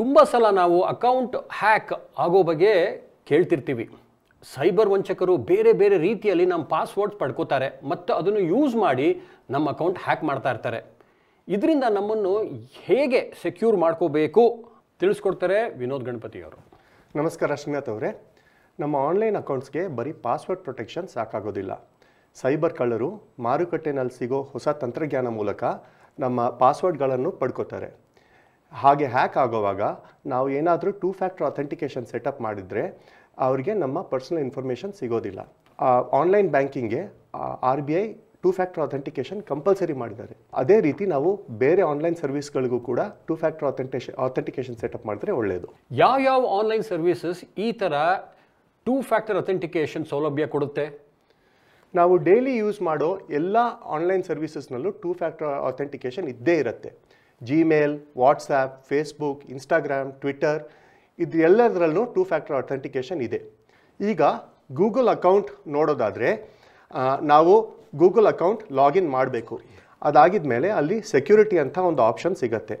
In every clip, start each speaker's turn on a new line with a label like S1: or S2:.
S1: ತುಂಬ ಸಲ ನಾವು ಅಕೌಂಟ್ ಹ್ಯಾಕ್ ಆಗೋ ಬಗ್ಗೆ ಕೇಳ್ತಿರ್ತೀವಿ ಸೈಬರ್ ವಂಚಕರು ಬೇರೆ ಬೇರೆ ರೀತಿಯಲ್ಲಿ ನಮ್ಮ ಪಾಸ್ವರ್ಡ್ ಪಡ್ಕೋತಾರೆ ಮತ್ತು ಅದನ್ನು ಯೂಸ್ ಮಾಡಿ ನಮ್ಮ ಅಕೌಂಟ್ ಹ್ಯಾಕ್ ಮಾಡ್ತಾ ಇರ್ತಾರೆ ಇದರಿಂದ ನಮ್ಮನ್ನು ಹೇಗೆ ಸೆಕ್ಯೂರ್ ಮಾಡ್ಕೋಬೇಕು ತಿಳಿಸ್ಕೊಡ್ತಾರೆ ವಿನೋದ್ ಗಣಪತಿ ಅವರು
S2: ನಮಸ್ಕಾರ ಶ್ರೀನಾಥ್ ಅವರೇ ನಮ್ಮ ಆನ್ಲೈನ್ ಅಕೌಂಟ್ಸ್ಗೆ ಬರೀ ಪಾಸ್ವರ್ಡ್ ಪ್ರೊಟೆಕ್ಷನ್ ಸಾಕಾಗೋದಿಲ್ಲ ಸೈಬರ್ ಕಳ್ಳರು ಮಾರುಕಟ್ಟೆನಲ್ಲಿ ಸಿಗೋ ಹೊಸ ತಂತ್ರಜ್ಞಾನ ಮೂಲಕ ನಮ್ಮ ಪಾಸ್ವರ್ಡ್ಗಳನ್ನು ಪಡ್ಕೋತಾರೆ ಹಾಗೆ ಹ್ಯಾಕ್ ಆಗೋವಾಗ ನಾವು ಏನಾದರೂ ಟೂ ಫ್ಯಾಕ್ಟರ್ ಅಥೆಂಟಿಕೇಷನ್ ಸೆಟಪ್ ಮಾಡಿದರೆ ಅವರಿಗೆ ನಮ್ಮ ಪರ್ಸನಲ್ ಇನ್ಫಾರ್ಮೇಷನ್ ಸಿಗೋದಿಲ್ಲ ಆನ್ಲೈನ್ ಬ್ಯಾಂಕಿಂಗ್ಗೆ R B I two factor authentication compulsory ಮಾಡಿದ್ದಾರೆ ಅದೇ ರೀತಿ ನಾವು ಬೇರೆ ಆನ್ಲೈನ್ ಸರ್ವಿಸ್ಗಳಿಗೂ ಕೂಡ two factor authentication authentication setup ಮಾಡಿದ್ರೆ ಒಳ್ಳೆಯದು
S1: ಯಾವ ಯಾವ ಆನ್ಲೈನ್ ಸರ್ವಿಸಸ್ ಈ ಥರ ಟೂ ಫ್ಯಾಕ್ಟರ್ ಅಥೆಂಟಿಕೇಷನ್ ಸೌಲಭ್ಯ ಕೊಡುತ್ತೆ
S2: ನಾವು ಡೈಲಿ ಯೂಸ್ ಮಾಡೋ ಎಲ್ಲ ಆನ್ಲೈನ್ ಸರ್ವಿಸಸ್ನಲ್ಲೂ ಟೂ ಫ್ಯಾಕ್ಟರ್ ಅಥೆಂಟಿಕೇಷನ್ ಇದ್ದೇ ಇರುತ್ತೆ Gmail WhatsApp Facebook Instagram Twitter ಇದು ಎಲ್ಲದರಲ್ಲೂ ಟೂ ಫ್ಯಾಕ್ಟರ್ ಅಥೆಂಟಿಕೇಷನ್ ಇದೆ ಈಗ ಗೂಗಲ್ ಅಕೌಂಟ್ ನೋಡೋದಾದರೆ ನಾವು ಗೂಗಲ್ ಅಕೌಂಟ್ ಲಾಗಿನ್ ಮಾಡಬೇಕು ಅದಾಗಿದ ಮೇಲೆ ಅಲ್ಲಿ ಸೆಕ್ಯೂರಿಟಿ ಅಂತ ಒಂದು ಆಪ್ಷನ್ ಸಿಗತ್ತೆ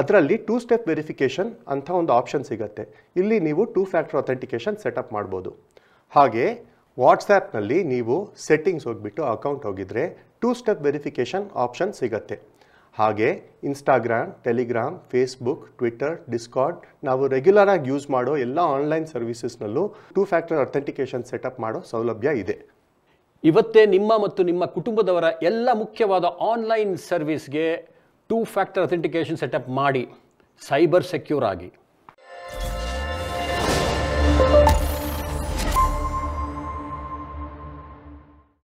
S2: ಅದರಲ್ಲಿ ಟೂ ಸ್ಟೆಪ್ ವೆರಿಫಿಕೇಷನ್ ಅಂತ ಒಂದು ಆಪ್ಷನ್ ಸಿಗತ್ತೆ ಇಲ್ಲಿ ನೀವು ಟೂ ಫ್ಯಾಕ್ಟರ್ ಅಥೆಂಟಿಕೇಷನ್ ಸೆಟಪ್ ಮಾಡ್ಬೋದು ಹಾಗೆ ವಾಟ್ಸ್ಆ್ಯಪ್ನಲ್ಲಿ ನೀವು ಸೆಟ್ಟಿಂಗ್ಸ್ ಹೋಗಿಬಿಟ್ಟು ಅಕೌಂಟ್ ಹೋಗಿದರೆ ಟೂ ಸ್ಟೆಪ್ ವೆರಿಫಿಕೇಷನ್ ಆಪ್ಷನ್ ಸಿಗತ್ತೆ ಹಾಗೆ Instagram Telegram Facebook Twitter Discord ನಾವು ರೆಗ್ಯುಲರ್ ಆಗಿ ಯೂಸ್ ಮಾಡೋ ಎಲ್ಲ ಆನ್ಲೈನ್ ಸರ್ವಿಸಸ್ನಲ್ಲೂ ಟೂ ಫ್ಯಾಕ್ಟರ್ ಅಥೆಂಟಿಕೇಶನ್ ಸೆಟಪ್ ಮಾಡೋ ಸೌಲಭ್ಯ ಇದೆ ಇವತ್ತೇ ನಿಮ್ಮ ಮತ್ತು ನಿಮ್ಮ ಕುಟುಂಬದವರ ಎಲ್ಲ ಮುಖ್ಯವಾದ
S1: ಆನ್ಲೈನ್ ಸರ್ವಿಸ್ಗೆ ಟೂ ಫ್ಯಾಕ್ಟರ್ ಅಥೆಂಟಿಕೇಶನ್ ಸೆಟಪ್ ಮಾಡಿ ಸೈಬರ್ ಸೆಕ್ಯೂರ್
S2: ಆಗಿ